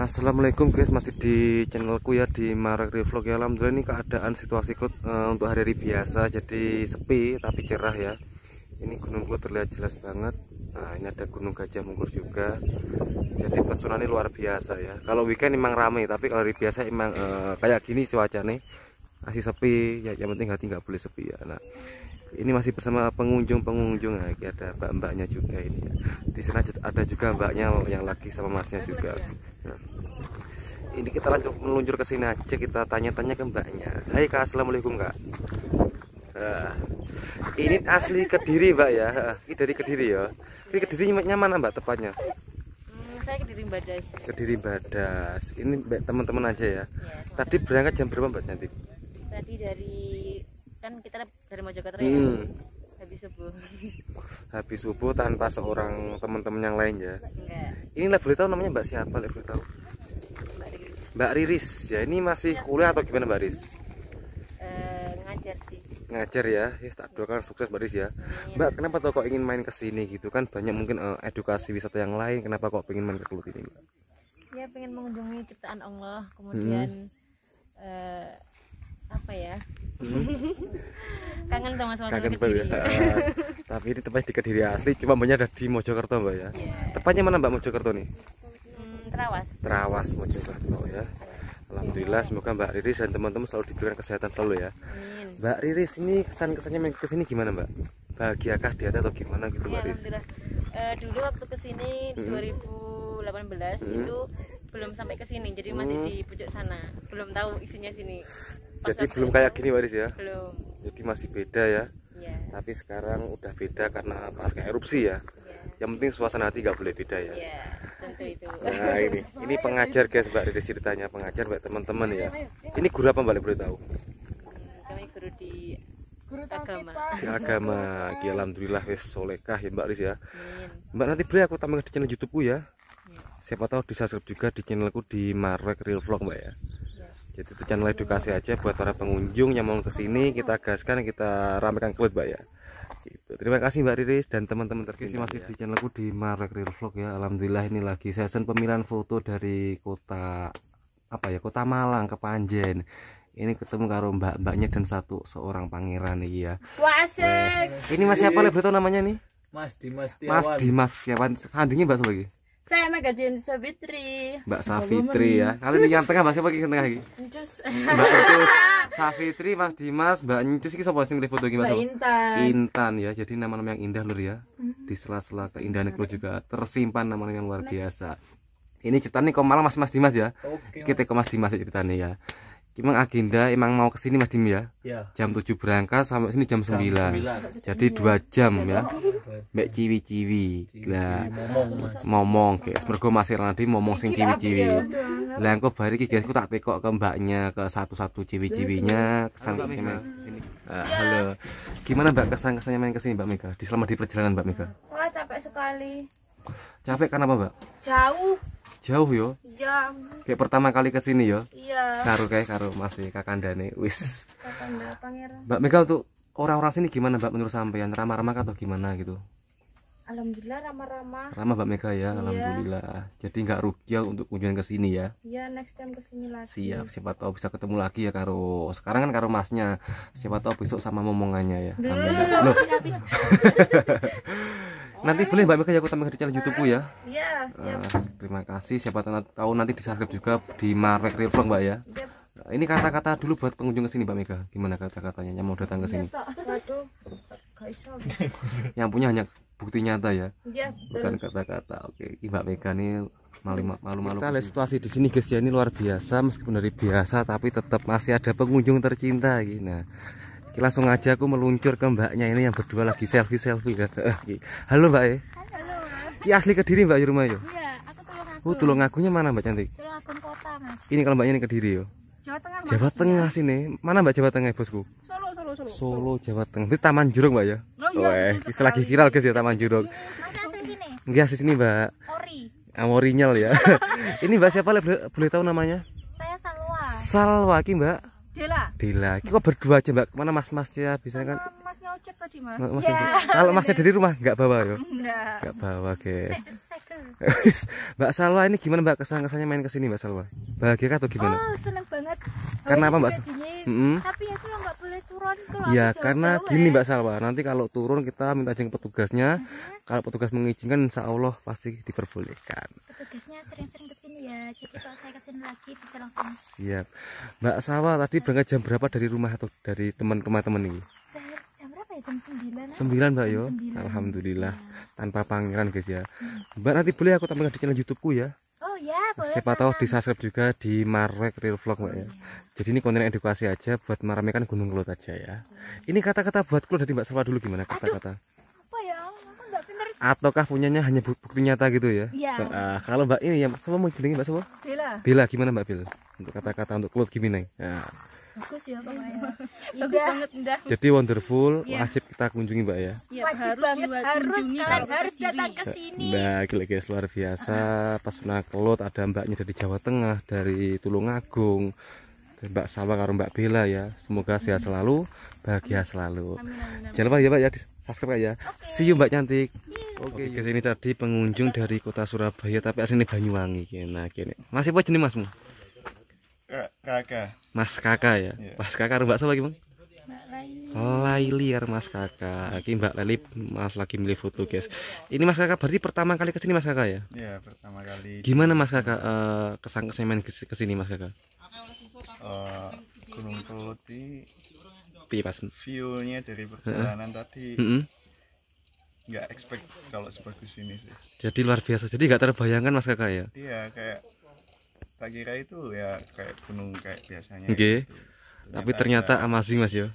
Assalamualaikum guys masih di channelku ya di Marek Revlog ya Alhamdulillah ini keadaan situasi kut e, untuk hari-hari biasa jadi sepi tapi cerah ya ini gunungku terlihat jelas banget nah ini ada gunung gajah mungkur juga jadi pesona luar biasa ya kalau weekend emang ramai tapi kalau hari biasa emang e, kayak gini cuaca nih masih sepi ya yang penting hati nggak boleh sepi ya nah ini masih bersama pengunjung-pengunjung ya nah, -pengunjung. ada mbak-mbaknya juga ini ya. di sana ada juga mbaknya yang lagi sama masnya juga nah, ini kita lanjut meluncur ke sini aja kita tanya-tanya ke mbaknya Hai kak assalamualaikum kak nah, ini asli kediri mbak ya ini dari kediri ya ini kediri nyaman mbak tepatnya hmm, saya Kediri Badas. Kediri Badas. Ini teman-teman aja ya. ya. Tadi berangkat jam berapa Mbak nanti? tadi dari kan kita dari Mojokerto ya? hmm. ya habis subuh habis subuh tanpa seorang teman-teman yang lain ya Enggak. ini boleh tahu namanya Mbak siapa lah boleh tahu Mbak Riris. ya ini masih iya. kuliah atau gimana Mbak Riris uh, ngajar sih ngajar ya, ya tak doakan sukses Mbak Riz ya. Mbak kenapa toh kok ingin main ke sini gitu kan banyak mungkin uh, edukasi wisata yang lain kenapa kok pengen main ke Kelut ini? Ya pengen mengunjungi ciptaan Allah kemudian hmm. Eh, apa ya hmm? kangen sama suasana kangen kediri. Ya. tapi ini tempatnya di kediri asli cuma banyak ada di Mojokerto mbak ya yeah. tepatnya mana mbak Mojokerto nih hmm, Terawas Terawas Mojokerto ya Alhamdulillah semoga Mbak Riris dan teman-teman selalu diberikan kesehatan selalu ya. Amin. Mbak Riris ini kesan-kesannya ke sini gimana Mbak? Bahagiakah di atau gimana gitu Mbak Riris? Uh, dulu waktu kesini hmm. 2018 hmm. itu belum sampai ke sini jadi masih hmm. di pojok sana. Belum tahu isinya sini. Jadi belum kayak gini Waris ya? Belum. Jadi masih beda ya. yeah. Tapi sekarang udah beda karena pasca erupsi ya. yeah. Yang penting suasana hati gak boleh beda ya. yeah. tentu itu. Nah ini, ini pengajar guys Mbak Riris ceritanya pengajar buat teman-teman ya. Ini guru apa Mbak boleh tahu? Kami guru di agama. Di agama. Ki alhamdulillah wes solekah ya Mbak Riris ya. Amin. Mbak nanti beri aku tambah di channel YouTubeku ya. ya. Siapa tahu di subscribe juga di channelku di Marek Real Vlog Mbak ya jadi itu channel edukasi aja buat para pengunjung yang mau kesini kita gaskan kita ramekan kelut mbak ya gitu. terima kasih mbak Riris dan teman-teman terkasih masih ya. di channelku di Marek Real Vlog ya Alhamdulillah ini lagi season pemilihan foto dari kota apa ya kota Malang ke Panjen ini ketemu karo mbak-mbaknya dan satu seorang pangeran nih ya wah asik ini masih apa lebih tahu namanya nih Mas Dimas Tiawan Mas Dimas Tiawan sandingnya mbak sebagai. Saya Mega Jin Savitri. Mbak Safitri ya. kali yang tengah Mbak siapa yang tengah lagi? Encus. Mbak Encus. Safitri, Mas Dimas, Mbak Encus iki sapa sing foto iki Mas? Mbak Intan. Intan ya. Jadi nama-nama yang indah lur ya. Mm-hmm. Di sela-sela keindahan itu juga tersimpan nama-nama yang luar biasa. Ini ceritanya kok malah Mas Mas Dimas ya. Oke. Kita ke Mas Dimas ceritanya ya. Emang agenda emang mau kesini Mas Dim ya? ya. Jam 7 berangkat sampai sini jam, jam 9. Jadi 2 jam ya. Iya. Mbak ciwi-ciwi. Lah momong guys. Mergo Mas Irnadi momong sing ciwi-ciwi. Ya, lah engko bari iki guys, aku tak tekok ke mbaknya ke satu-satu ciwi-ciwinya kesan kesini. Uh, halo. Gimana Mbak kesan-kesannya main kesini Mbak Mika? Di selama di perjalanan Mbak Mika? Wah, capek sekali. Capek karena apa Mbak? Jauh. Jauh yo. Iya. Kayak pertama kali kesini yo. Iya. Karo kayak karo masih kakanda nih Wis. Kakanda pangeran. Mbak Mega untuk orang-orang sini gimana Mbak menurut sampean? Ramah-ramah atau gimana gitu? Alhamdulillah ramah-ramah. Ramah Mbak Mega ya, iya. alhamdulillah. Jadi nggak rugi ya untuk kunjungan ke sini ya. Iya, next time ke sini lagi. Siap, siapa tahu bisa ketemu lagi ya karo. Sekarang kan karo Masnya. Siapa tahu besok sama momongannya ya. Alhamdulillah nanti boleh Mbak Mega ya aku tambahkan di channel YouTubeku ya. Iya, siap. Uh, terima kasih. Siapa tahu nanti di subscribe juga di Marek Real Vlog Mbak ya. Yep. Uh, ini kata-kata dulu buat pengunjung ke sini Mbak Mega. Gimana kata-katanya yang mau datang ke iya, sini? Waduh. yang punya hanya bukti nyata ya. Yep, iya, Bukan kata-kata. Oke, Mbak Mega nih malu-malu. Kita lihat situasi di sini guys ya ini luar biasa meskipun dari biasa tapi tetap masih ada pengunjung tercinta gitu. Nah, Oke, langsung aja aku meluncur ke mbaknya ini yang berdua lagi selfie selfie kan. Eh, Halo mbak ya. Halo. ini asli kediri mbak rumah yo. Iya, aku Tulungagung. Oh mana mbak cantik? Tulungagung kota mas. Ini kalau mbaknya ini kediri yo. Jawa Tengah. Jawa Tengah ya. sini. Mana mbak Jawa Tengah bosku? Solo Solo Solo. Solo Jawa Tengah. Itu Taman Jurong mbak ya. Oh, iya, Weh, iya, lagi viral guys ya Taman Jurong. Masih asli sini. nggak asli sini mbak. Ori. amorinya ya. ini mbak siapa boleh boleh tahu namanya? Saya Salwa. Salwa ki mbak. Dila. Kok berdua aja Mbak? Mana mas-masnya? bisa kan Masnya ojek tadi, Mas. mas yeah. Iya. Kalau Masnya dari rumah nggak bawa yuk? Nggak bawa, guys. Mbak Salwa ini gimana Mbak kesan-kesannya main kesini Mbak Salwa? Bahagia atau gimana? Oh, seneng banget. Karena apa Mbak? mm -hmm. Tapi ya kalau nggak boleh turun kalau Ya, karena jauh, gini Mbak Salwa, nanti kalau turun kita minta ke petugasnya. Mm -hmm. Kalau petugas mengizinkan insya Allah pasti diperbolehkan. Petugasnya sering-sering ya jadi kalau saya kesini lagi bisa langsung siap Mbak Sawa tadi berangkat jam berapa dari rumah atau dari teman rumah teman ini jam berapa ya? jam sembilan sembilan Mbak yo 9. Alhamdulillah ya. tanpa pangeran guys ya hmm. Mbak nanti boleh aku tampilkan di channel youtube ku ya Oh ya, boleh. Siapa tahu di subscribe juga di Marwek Real Vlog Mbak ya. Oh, iya. Jadi ini konten edukasi aja buat meramaikan Gunung Kelut aja ya. Ini kata-kata buat Kelut dari Mbak Salwa dulu gimana kata-kata? ataukah punyanya hanya bukti nyata gitu ya? Iya. Nah, kalau Mbak ini ya, semua mau Mbak semua? Bila. Bila gimana Mbak Bila? Untuk kata-kata untuk Cloud gimana? Ya. Nah. Bagus ya pokoknya. Iya. Bagus banget indah. Jadi wonderful, ya. wajib kita kunjungi Mbak ya. ya wajib harus banget, harus kan, harus datang iya. ke sini. Mbak gila-gila luar biasa. Pas Cloud ada Mbaknya dari Jawa Tengah, dari Tulungagung. Mbak Sawa karo Mbak Bila ya. Semoga sehat hmm. selalu, bahagia selalu. Amin, amin, amin. Jangan lupa ya Mbak ya, subscribe ya. Okay. See you Mbak Cantik. Oke, okay, iya. ini tadi pengunjung dari kota Surabaya tapi aslinya Banyuwangi. Nah, kene. masih apa jenis Masmu? Kakak. Mas Kakak ya. Yeah. Mas Kakak Mbak siapa lagi, Bang? Laili liar Mas Kakak. Iki Mbak Laili Mas lagi milih foto, guys. Ini Mas Kakak berarti pertama kali kesini Mas Kakak ya? Iya, pertama kali. Gimana Mas Kakak uh, eh, kesan kesenian kesini Mas Kakak? Uh, eh, Gunung Kelut Piye, Mas? view dari perjalanan uh -huh. tadi. Uh -huh nggak expect kalau sebagus ini sih jadi luar biasa jadi nggak terbayangkan mas kakak ya iya kayak tak kira itu ya kayak gunung kayak biasanya okay. gitu. tapi ternyata ada, amazing mas ya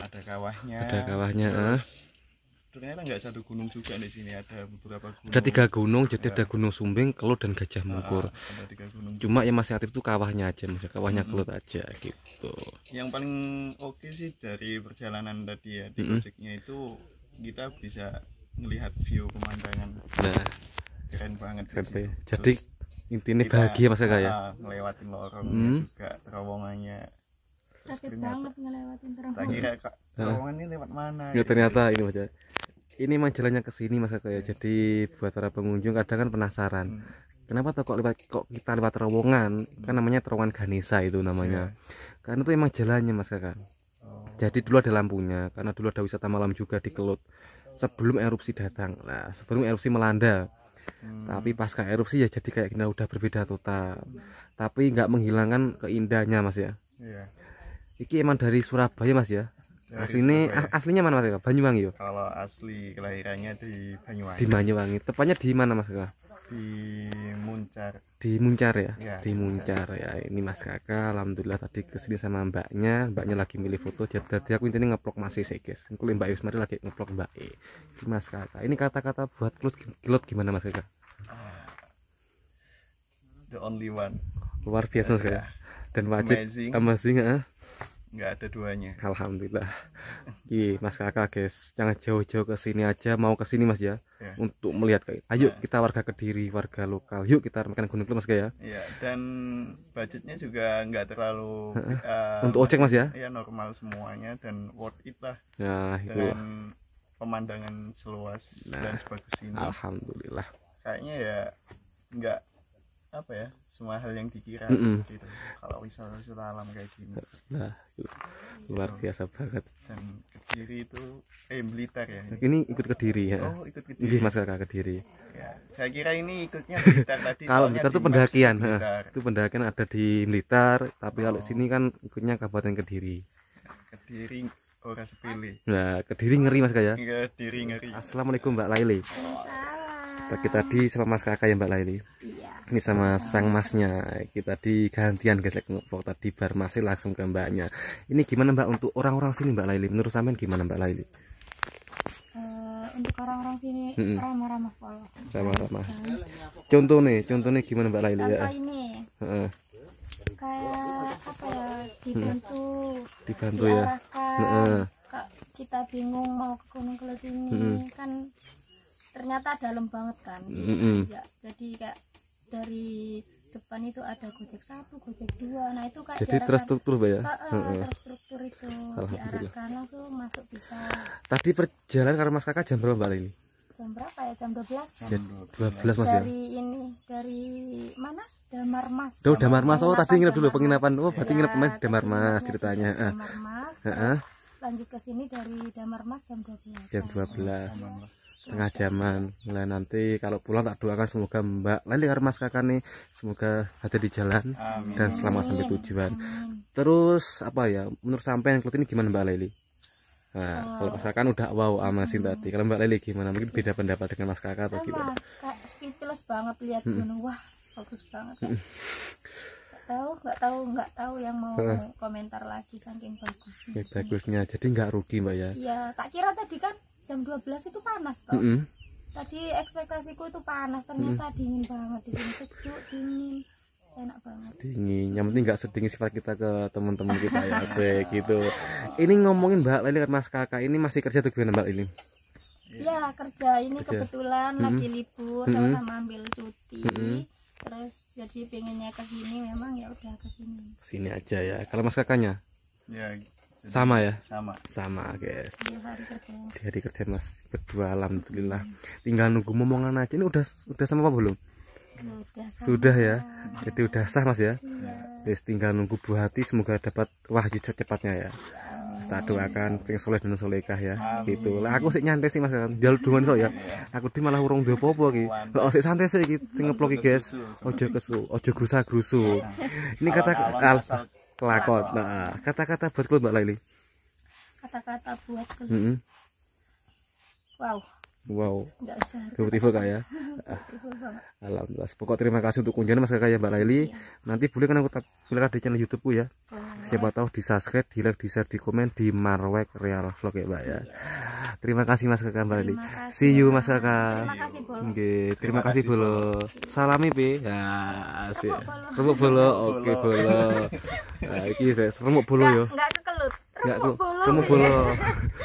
ada kawahnya ada kawahnya terus, ah. ternyata nggak satu gunung juga di sini ada beberapa gunung ada tiga gunung jadi ada gunung sumbing kelut dan gajah ah, mungkur ada cuma yang masih aktif itu kawahnya aja mas ya. kawahnya -hmm. kelut aja gitu yang paling oke okay sih dari perjalanan tadi ya di -hmm. itu kita bisa ngelihat view pemandangan nah keren banget keren ya. jadi intinya bahagia mas kakak ya ah, ngelewatin lorongnya hmm. Ya juga terowongannya sakit banget ngelewatin terowongan kira ah. terowongan ini lewat mana ya gitu. ternyata ini mas ini emang jalannya ke sini mas ya jadi buat para pengunjung kadang kan penasaran hmm kenapa tuh kok lewat kok kita lewat terowongan hmm. kan namanya terowongan Ganesa itu namanya yeah. karena itu emang jalannya mas kakak oh. jadi dulu ada lampunya karena dulu ada wisata malam juga di Kelut sebelum erupsi datang nah sebelum erupsi melanda hmm. tapi pasca erupsi ya jadi kayak gini udah berbeda total hmm. tapi nggak menghilangkan keindahannya mas ya yeah. iki emang dari Surabaya mas ya dari aslinya aslinya mana mas ya Banyuwangi yo kalau asli kelahirannya di Banyuwangi di Banyuwangi tepatnya di mana mas ya di Muncar. Di Muncar ya? ya di Muncar ya. Ini Mas Kakak alhamdulillah tadi kesini sama mbaknya, mbaknya lagi milih foto. Jadi aku ini ngeplok masih sih, guys. Kulit Mbak Yusmari lagi ngeplok Mbak E. Ini Mas Kakak. Ini kata-kata buat klus kelut gimana Mas Kakak? The only one. Luar biasa Mas Dan wajib amazing, amazing ah nggak ada duanya alhamdulillah Iya mas kakak guys jangan jauh-jauh ke sini aja mau ke sini mas ya, ya. untuk melihat kayak ayo nah. kita warga kediri warga lokal yuk kita makan gunung mas ya ya dan budgetnya juga nggak terlalu uh, untuk ojek mas ya ya normal semuanya dan worth it lah nah itu dan pemandangan seluas nah, dan sebagus ini alhamdulillah kayaknya ya nggak apa ya semua hal yang dikira mm -mm. gitu kalau wisata-wisata alam kayak gini nah luar gitu. biasa banget dan kediri itu eh blitar ya ini, ini ikut kediri ya oh ikut kediri Gih, mas kakak kediri ya saya kira ini ikutnya blitar tadi kalau blitar itu pendakian blitar. itu pendakian ada di blitar tapi oh. kalau sini kan ikutnya kabupaten kediri kediri orang sepele nah kediri ngeri mas kaya ya kediri ngeri assalamualaikum mbak Laili Pagi tadi sama mas kakak ya Mbak Laili. Iya. Ini sama sang masnya. Kita di gantian guys like tadi bar masih langsung ke Mbaknya. Ini gimana Mbak untuk orang-orang sini Mbak Laili? Menurut sampean gimana Mbak Laili? Uh, untuk orang-orang sini ramah-ramah pola. Ramah-ramah. Contoh nih, nih gimana Mbak Laili ya? Contoh ya? ini. Uh. Kayak apa ya? Dibantu. Hmm. Dibantu ya? diarahkan. ya. Heeh. Uh. Kita bingung mau ke Gunung Kelut ini hmm. kan ternyata dalam banget kan mm -hmm. jadi kayak dari depan itu ada gojek satu gojek dua nah itu kayak jadi terstruktur ya uh, uh, terstruktur itu diarahkan langsung masuk bisa tadi perjalanan karena mas kakak jam berapa mbak ini jam berapa ya jam 12 jam 12 mas dari ya dari ini dari mana damar Damarmas. Oh, damar mas Oh, tadi nginep dulu penginapan. Oh, berarti ya, nginep iya, damar mas ceritanya. Damarmas. Heeh. Lanjut ke sini dari damar mas jam 12. Jam 12. 12 setengah jaman mulai nanti kalau pulang tak doakan semoga Mbak Leli Mas Kakak nih semoga ada di jalan Amin. dan selamat sampai tujuan terus apa ya menurut sampai yang ini gimana Mbak Leli Nah, kalau misalkan udah wow sama hmm. tadi. Kalau Mbak Leli gimana? Mungkin beda pendapat dengan Mas Kakak atau gimana? Kak speechless banget lihat hmm. gunung. Wah, bagus banget. Ya. Hmm. tahu nggak tahu nggak tahu yang mau komentar lagi saking kan, bagusnya ya, bagusnya jadi nggak rugi mbak ya iya tak kira tadi kan jam 12 itu panas toh. Mm -hmm. Tadi ekspektasiku itu panas, ternyata mm -hmm. dingin banget di sini sejuk, dingin. Enak banget. Dingin, yang penting nggak sedingin sifat kita ke teman-teman kita ya, sih gitu. Ini ngomongin Mbak Lili Mas Kakak, ini masih kerja tuh gimana Mbak Lili? Ya, kerja ini kerja. kebetulan mm -hmm. lagi libur, sama-sama ambil cuti. Mm -hmm terus jadi pengennya ke sini memang ya udah ke sini sini aja ya kalau mas kakaknya ya sama ya sama sama guys di hari kerja mas berdua alhamdulillah tinggal nunggu momongan aja ini udah udah sama apa belum sudah, ya jadi udah sah mas ya jadi iya. tinggal nunggu bu hati semoga dapat wahyu cepatnya ya tak doakan sing soleh dan solehkah ya gitu lah aku sih nyantai sih mas jual duluan so ya, ya. Iya. aku di malah urung dua popo lagi lah sih santai sih gitu ngeploki guys ojo kesu ojo grusa grusu iya. ini kata al Kelakon. Nah, kata-kata buat kelut Mbak Laili. Kata-kata buat Mm -hmm. Wow. Wow. Beautiful kak ya. Alhamdulillah. Pokok terima kasih untuk kunjungan Mas Kakak ya Mbak Laili. Iya. Nanti boleh kan aku tampilkan di channel YouTubeku ya. Oh, Siapa tahu di subscribe, di like, di share, di komen di Marwek Real Vlog ya Mbak ya. Iya. Terima kasih Mas Kakak Mbak Laili. See you Mas Kakak. Terima kasih Bolo. Okay. Terima kasih Bolo. Salami be. Ya, asik. Remuk Bolo. Oke okay, Bolo. Nah, saya remuk Bolo yo. Enggak kekelut. Remuk Bolo. Remuk Bolo.